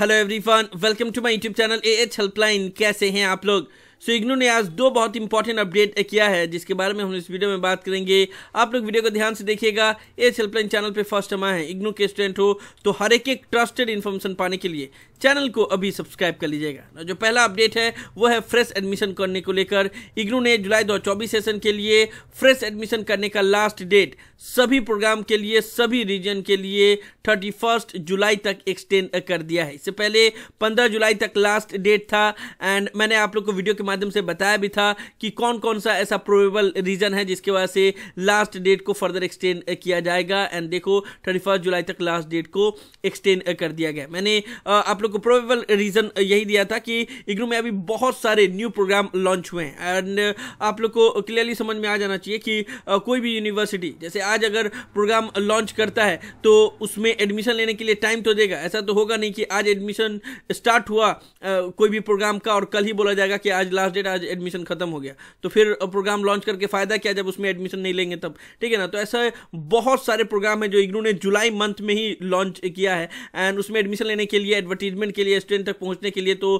hello everyone welcome to my YouTube channel A H helpline कैसे हैं आप लोग सो so, इग्नू ने आज दो बहुत इंपॉर्टेंट अपडेट किया है जिसके बारे में हम इस वीडियो में बात करेंगे आप लोग वीडियो को ध्यान से देखिएगा एच हेल्पलाइन चैनल पे फर्स्ट हम आए हैं इग्नू के स्टूडेंट हो तो हर एक एक ट्रस्टेड इन्फॉर्मेशन पाने के लिए चैनल को अभी सब्सक्राइब कर लीजिएगा जो पहला अपडेट है वो है फ्रेश एडमिशन करने को लेकर इग्नू ने जुलाई 2024 सेशन के लिए फ्रेश एडमिशन करने का लास्ट डेट सभी प्रोग्राम के लिए सभी रीजन के लिए 31 जुलाई तक एक्सटेंड कर दिया है इससे पहले 15 जुलाई तक लास्ट डेट था एंड मैंने आप लोग को वीडियो के माध्यम से बताया भी था कि कौन कौन सा ऐसा प्रोबेबल रीजन है जिसके वजह से लास्ट डेट को फर्दर एक्सटेंड किया जाएगा एंड देखो थर्टी जुलाई तक लास्ट डेट को एक्सटेंड कर दिया गया मैंने आप लोग लोग को प्रोबेबल रीज़न यही दिया था कि इग्नू में अभी बहुत सारे न्यू प्रोग्राम लॉन्च हुए हैं एंड आप लोग को क्लियरली समझ में आ जाना चाहिए कि कोई भी यूनिवर्सिटी जैसे आज अगर प्रोग्राम लॉन्च करता है तो उसमें एडमिशन लेने के लिए टाइम तो देगा ऐसा तो होगा नहीं कि आज एडमिशन स्टार्ट हुआ कोई भी प्रोग्राम का और कल ही बोला जाएगा कि आज लास्ट डेट आज एडमिशन ख़त्म हो गया तो फिर प्रोग्राम लॉन्च करके फ़ायदा क्या जब उसमें एडमिशन नहीं लेंगे तब ठीक है ना तो ऐसा बहुत सारे प्रोग्राम है जो इग्नू ने जुलाई मंथ में ही लॉन्च किया है एंड उसमें एडमिशन लेने के लिए एडवर्टीज मैनेजमेंट के लिए स्ट्रेंथ तक पहुंचने के लिए तो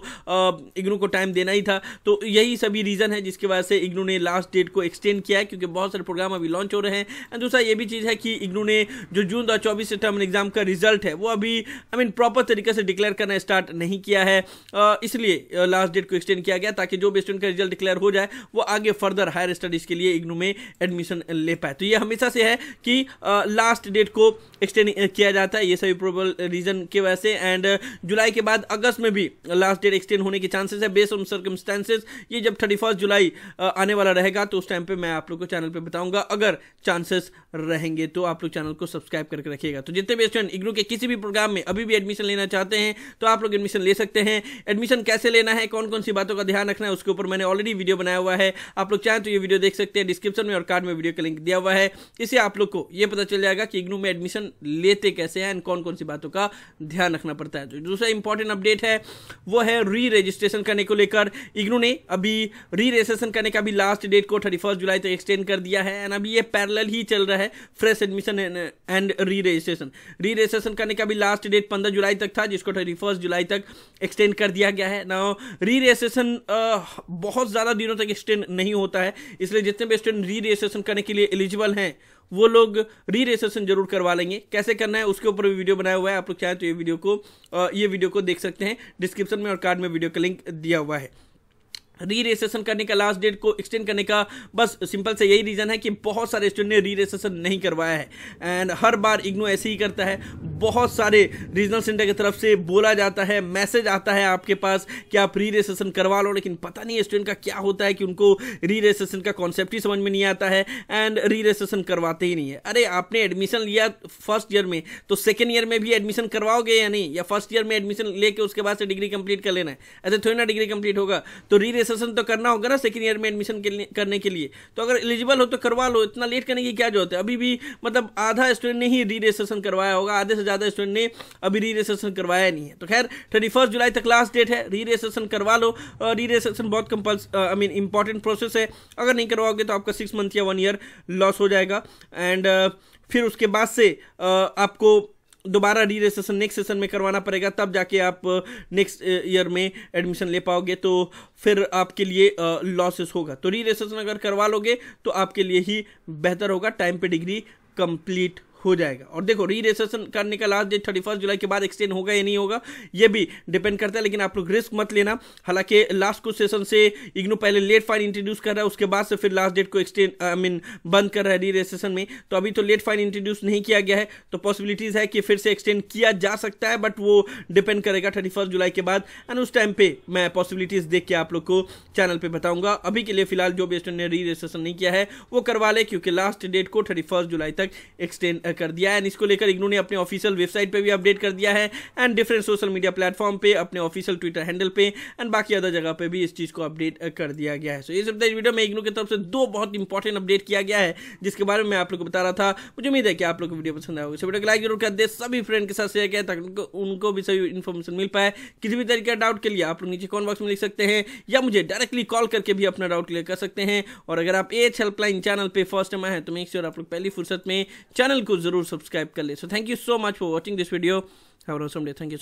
इग्नू को टाइम देना ही था तो यही सभी रीज़न है जिसकी वजह से इग्नू ने लास्ट डेट को एक्सटेंड किया है क्योंकि बहुत सारे प्रोग्राम अभी लॉन्च हो रहे हैं एंड दूसरा ये भी चीज़ है कि इग्नू ने जो जून दो चौबीस से टर्म एग्जाम का रिजल्ट है वो अभी आई मीन प्रॉपर तरीके से डिक्लेयर करना स्टार्ट नहीं किया है इसलिए लास्ट डेट को एक्सटेंड किया गया ताकि जो भी स्टूडेंट का रिजल्ट डिक्लेयर हो जाए वो आगे फर्दर हायर स्टडीज़ के लिए इग्नू में एडमिशन ले पाए तो ये हमेशा से है कि लास्ट डेट को एक्सटेंड किया जाता है ये सभी प्रोबल रीज़न की वजह से एंड जुलाई जुलाई के बाद अगस्त में भी लास्ट डेट एक्सटेंड होने के चांसेस है बेस ऑन सर्कमस्टेंसेज ये जब थर्टी जुलाई आने वाला रहेगा तो उस टाइम पर मैं आप लोग को चैनल पर बताऊंगा अगर चांसेस रहेंगे तो आप लोग चैनल को सब्सक्राइब करके रखिएगा तो जितने भी स्टूडेंट इग्नू के किसी भी प्रोग्राम में अभी भी एडमिशन लेना चाहते हैं तो आप लोग एडमिशन ले सकते हैं एडमिशन कैसे लेना है कौन कौन सी बातों का ध्यान रखना है उसके ऊपर मैंने ऑलरेडी वीडियो बनाया हुआ है आप लोग चाहें तो ये वीडियो देख सकते हैं डिस्क्रिप्शन में और कार्ड में वीडियो का लिंक दिया हुआ है इससे आप लोग को यह पता चल जाएगा कि इग्नू में एडमिशन लेते कैसे हैं एंड कौन कौन सी बातों का ध्यान रखना पड़ता है तो दूसरा इंपॉर्टेंट अपडेट है वो है री रजिस्ट्रेशन करने को लेकर इग्नू ने अभी री रजिस्ट्रेशन करने का भी लास्ट डेट को थर्टी फर्स्ट जुलाई तक तो एक्सटेंड कर दिया है एंड अभी ये पैरल ही चल रहा है fresh admission and re registration re registration करने का भी लास्ट डेट पंद्रह जुलाई तक था जिसको थर्टी फर्स्ट जुलाई तक एक्सटेंड कर दिया गया है ना री रजिस्ट्रेशन बहुत ज़्यादा दिनों तक एक्सटेंड नहीं होता है इसलिए जितने भी स्टूडेंट री रजिस्ट्रेशन करने के लिए एलिजिबल हैं वो लोग री रजिस्ट्रेशन जरूर करवा लेंगे कैसे करना है उसके ऊपर भी वीडियो बनाया हुआ है आप लोग चाहें तो ये वीडियो को ये वीडियो को देख सकते हैं डिस्क्रिप्शन में और कार्ड में वीडियो का लिंक दिया हुआ है री रजिस्ट्रेशन करने का लास्ट डेट को एक्सटेंड करने का बस सिंपल से यही रीज़न है कि बहुत सारे स्टूडेंट ने री रजिस्ट्रेशन नहीं करवाया है एंड हर बार इग्नो ऐसे ही करता है बहुत सारे रीजनल सेंटर की तरफ से बोला जाता है मैसेज आता है आपके पास कि आप री रजिस्ट्रेशन करवा लो लेकिन पता नहीं स्टूडेंट का क्या होता है कि उनको री रजिस्ट्रेशन का कॉन्सेप्ट ही समझ में नहीं आता है एंड री रजिस्ट्रेशन करवाते ही नहीं है अरे आपने एडमिशन लिया फर्स्ट ईयर में तो सेकेंड ईयर में भी एडमिशन करवाओगे या नहीं या फर्स्ट ईयर में एडमिशन लेके उसके बाद से डिग्री कंप्लीट कर लेना है ऐसे थोड़ी ना डिग्री कंप्लीट होगा तो री सेशन तो करना होगा ना सेकेंड ईयर में एडमिशन के लिए करने के लिए तो अगर एलिजिबल हो तो करवा लो इतना लेट करने की क्या जरूरत है अभी भी मतलब आधा स्टूडेंट ने ही री रजिस्ट्रेशन करवाया होगा आधे से ज़्यादा स्टूडेंट ने अभी री रजिस्ट्रेशन करवाया नहीं है तो खैर थर्टी फर्स्ट जुलाई तक लास्ट डेट है री रजिस्ट्रेशन करवा लो री रजिस्ट्रेशन बहुत compulsory I mean important process है अगर नहीं करवाओगे तो आपका सिक्स मंथ या वन ईयर लॉस हो जाएगा एंड फिर उसके बाद से आपको दोबारा री रजिस्ट्रेशन नेक्स्ट सेशन में करवाना पड़ेगा तब जाके आप नेक्स्ट ईयर में एडमिशन ले पाओगे तो फिर आपके लिए लॉसेस होगा तो री रजिस्ट्रेशन अगर करवा लोगे तो आपके लिए ही बेहतर होगा टाइम पे डिग्री कंप्लीट हो जाएगा और देखो री रजिस्ट्रेशन करने का last date thirty first July के बाद एक्सटेंड होगा या नहीं होगा ये भी डिपेंड करता है लेकिन आप लोग रिस्क मत लेना हालांकि लास्ट कुछ सेशन से इग्नो पहले लेट फाइन इंट्रोड्यूस कर रहा है उसके बाद से फिर लास्ट डेट को एक्सटेंड आई मीन बंद कर रहा है री रजिस्ट्रेशन में तो अभी तो लेट फाइन इंट्रोड्यूस नहीं किया गया है तो पॉसिबिलिटीज है कि फिर से एक्सटेंड किया जा सकता है बट वो डिपेंड करेगा थर्टी जुलाई के बाद एंड उस टाइम पे मैं पॉसिबिलिटीज देख के आप लोग को चैनल पर बताऊंगा अभी के लिए फिलहाल जो भी ने री रजिस्ट्रेशन नहीं किया है वो करवा ले क्योंकि लास्ट डेट को थर्टी जुलाई तक एक्सटेंड कर दिया है एंड इसको लेकर इग्नू ने अपने ऑफिशियल वेबसाइट पर भी अपडेट कर दिया है and different social media platform पे अपने ऑफिशियल ट्विटर हैंडल पे एंड बाकी अदर जगह पे भी इस चीज़ को अपडेट कर दिया गया है सो so, ये वीडियो में इग्नू की तरफ से दो बहुत इंपॉर्टेंट अपडेट किया गया है जिसके बारे में मैं आप लोग को बता रहा था मुझे उम्मीद है कि आप लोग को वीडियो पसंद आया वीडियो को लाइक जरूर कर दे सभी फ्रेंड के साथ शेयर किया ताकि उनको, भी सही इन्फॉर्मेशन मिल पाए किसी भी तरीके का डाउट के लिए आप लोग नीचे कॉमेंट बॉक्स में लिख सकते हैं या मुझे डायरेक्टली कॉल करके भी अपना डाउट क्लियर कर सकते हैं और अगर आप एच हेल्पलाइन चैनल पर फर्स्ट टाइम आए तो मेक श्योर आप लोग पहली फुर्सत में चैनल को ज़रूर सब्सक्राइब कर ले so thank you so much for watching this video have day thank you